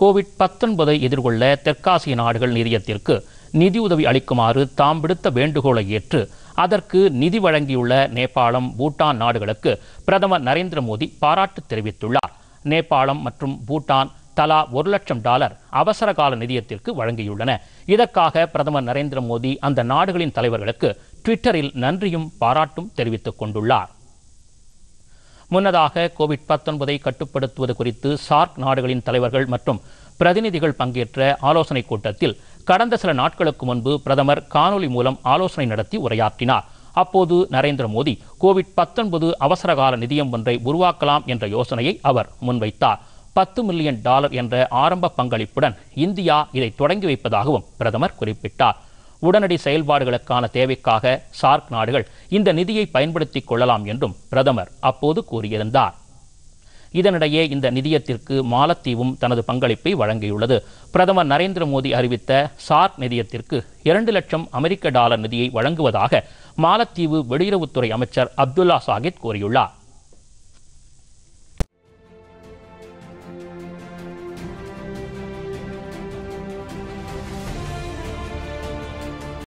Covid பத்தொன்பதை எதிர்கொள்ள தெற்காசிய நாடுகள் நிதியத்திற்கு நிதியுதவி அளிக்குமாறு தாம் விடுத்த வேண்டுகோளை ஏற்று அதற்கு நிதி வழங்கியுள்ள நேபாளம் பூட்டான் நாடுகளுக்கு பிரதமர் நரேந்திர மோடி பாராட்டு தெரிவித்துள்ளார் நேபாளம் மற்றும் பூட்டான் தலா ஒரு லட்சம் டாலர் அவசரகால நிதியத்திற்கு வழங்கியுள்ளன இதற்காக பிரதமர் நரேந்திர மோடி அந்த நாடுகளின் தலைவர்களுக்கு ட்விட்டரில் நன்றியும் பாராட்டும் தெரிவித்துக் கொண்டுள்ளார் முன்னதாக கோவிட் பத்தொன்பதை கட்டுப்படுத்துவது குறித்து சார்க் நாடுகளின் தலைவர்கள் மற்றும் பிரதிநிதிகள் பங்கேற்ற ஆலோசனைக் கூட்டத்தில் கடந்த சில நாட்களுக்கு முன்பு பிரதமர் காணொலி மூலம் ஆலோசனை நடத்தி உரையாற்றினார் அப்போது நரேந்திர மோடி கோவிட் பத்தொன்பது அவசரகால நிதியம் ஒன்றை உருவாக்கலாம் என்ற யோசனையை அவர் முன்வைத்தார் பத்து மில்லியன் டாலர் என்ற ஆரம்ப பங்களிப்புடன் இந்தியா இதை தொடங்கி வைப்பதாகவும் பிரதமர் குறிப்பிட்டார் உடனடி செயல்பாடுகளுக்கான தேவைக்காக சார்க் நாடுகள் இந்த நிதியை பயன்படுத்திக் கொள்ளலாம் என்றும் பிரதமர் அப்போது கூறியிருந்தார் இதனிடையே இந்த நிதியத்திற்கு மாலத்தீவும் தனது பங்களிப்பை வழங்கியுள்ளது பிரதமர் நரேந்திர மோடி அறிவித்த சார்க் நிதியத்திற்கு இரண்டு லட்சம் அமெரிக்க டாலர் நிதியை வழங்குவதாக மாலத்தீவு வெளியுறவுத்துறை அமைச்சர் அப்துல்லா சாகித் கூறியுள்ளார்